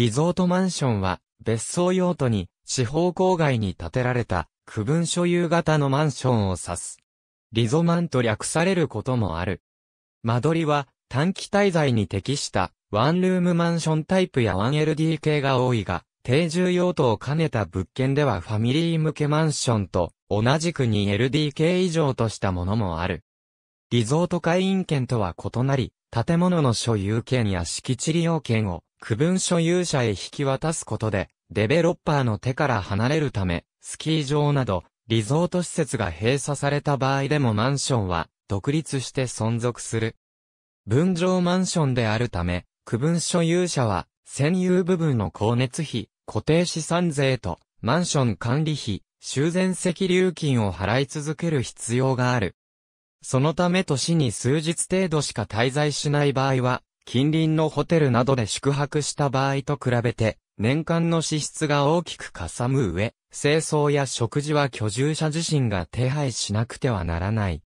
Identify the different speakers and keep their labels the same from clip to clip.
Speaker 1: リゾートマンションは、別荘用途に、地方郊外に建てられた、区分所有型のマンションを指す。リゾマンと略されることもある。間取りは、短期滞在に適した、ワンルームマンションタイプや 1LDK が多いが、定住用途を兼ねた物件ではファミリー向けマンションと同じく 2LDK 以上としたものもある。リゾート会員権とは異なり、建物の所有権や敷地利用権を区分所有者へ引き渡すことで、デベロッパーの手から離れるため、スキー場など、リゾート施設が閉鎖された場合でもマンションは、独立して存続する。分譲マンションであるため、区分所有者は、占有部分の光熱費、固定資産税と、マンション管理費、修繕積流金を払い続ける必要がある。そのため都市に数日程度しか滞在しない場合は、近隣のホテルなどで宿泊した場合と比べて、年間の支出が大きくかさむ上、清掃や食事は居住者自身が手配しなくてはならない。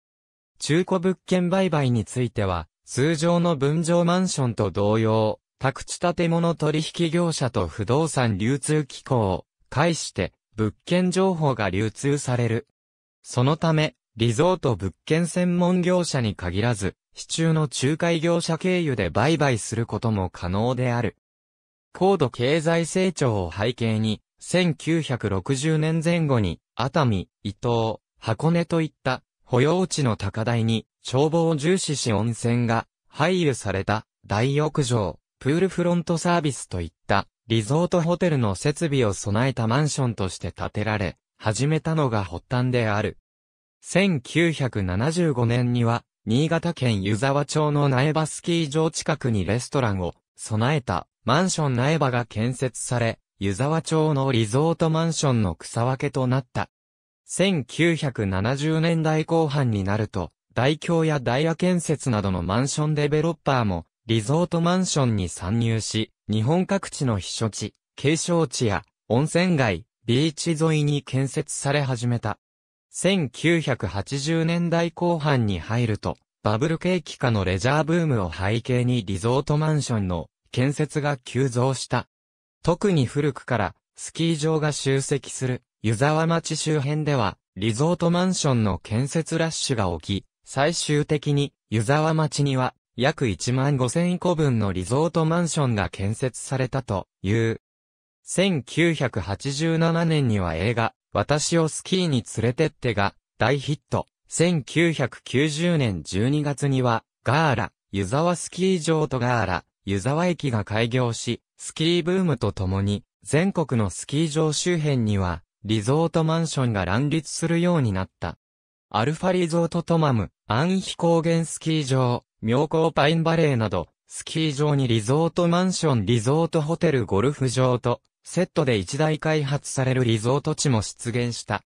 Speaker 1: 中古物件売買については、通常の分譲マンションと同様、宅地建物取引業者と不動産流通機構を介して物件情報が流通される。そのため、リゾート物件専門業者に限らず、市中の仲介業者経由で売買することも可能である。高度経済成長を背景に、1960年前後に、熱海、伊東、箱根といった保養地の高台に、眺望を重視し温泉が配慮された大浴場、プールフロントサービスといったリゾートホテルの設備を備えたマンションとして建てられ、始めたのが発端である。1975年には、新潟県湯沢町の苗場スキー場近くにレストランを備えたマンション苗場が建設され、湯沢町のリゾートマンションの草分けとなった。1970年代後半になると、大京やダイヤ建設などのマンションデベロッパーも、リゾートマンションに参入し、日本各地の避暑地、景勝地や温泉街、ビーチ沿いに建設され始めた。1980年代後半に入ると、バブル景気下のレジャーブームを背景にリゾートマンションの建設が急増した。特に古くからスキー場が集積する湯沢町周辺ではリゾートマンションの建設ラッシュが起き、最終的に湯沢町には約1万5000個分のリゾートマンションが建設されたという。1987年には映画、私をスキーに連れてってが大ヒット。1990年12月には、ガーラ、湯沢スキー場とガーラ、湯沢駅が開業し、スキーブームとともに、全国のスキー場周辺には、リゾートマンションが乱立するようになった。アルファリゾートトマム、アンヒ高原スキー場、妙高パインバレーなど、スキー場にリゾートマンション、リゾートホテル、ゴルフ場と、セットで一大開発されるリゾート地も出現した。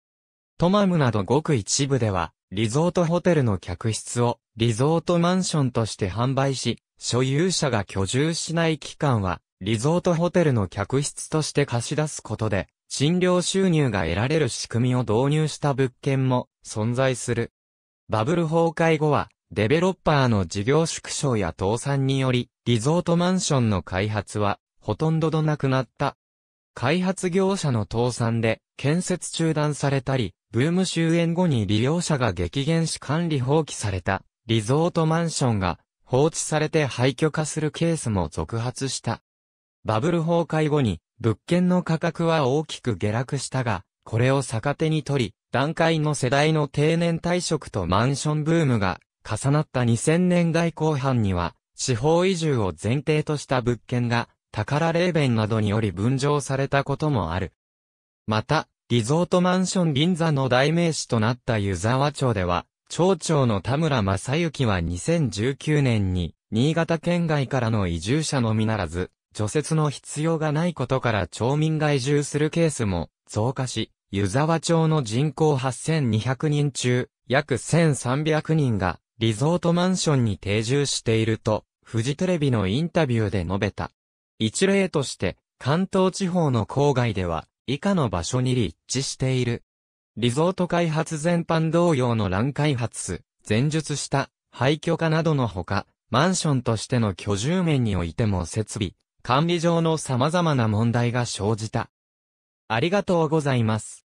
Speaker 1: トマムなどごく一部では、リゾートホテルの客室をリゾートマンションとして販売し、所有者が居住しない期間は、リゾートホテルの客室として貸し出すことで、賃料収入が得られる仕組みを導入した物件も存在する。バブル崩壊後は、デベロッパーの事業縮小や倒産により、リゾートマンションの開発は、ほとんどどなくなった。開発業者の倒産で建設中断されたり、ブーム終焉後に利用者が激減し管理放棄されたリゾートマンションが放置されて廃墟化するケースも続発した。バブル崩壊後に物件の価格は大きく下落したが、これを逆手に取り、段階の世代の定年退職とマンションブームが重なった2000年代後半には、地方移住を前提とした物件が宝霊弁などにより分譲されたこともある。また、リゾートマンション銀座の代名詞となった湯沢町では、町長の田村正幸は2019年に、新潟県外からの移住者のみならず、除雪の必要がないことから町民が移住するケースも増加し、湯沢町の人口8200人中、約1300人がリゾートマンションに定住していると、富士テレビのインタビューで述べた。一例として、関東地方の郊外では、以下の場所に立地している。リゾート開発全般同様の乱開発、前述した廃墟化などのほか、マンションとしての居住面においても設備、管理上の様々な問題が生じた。ありがとうございます。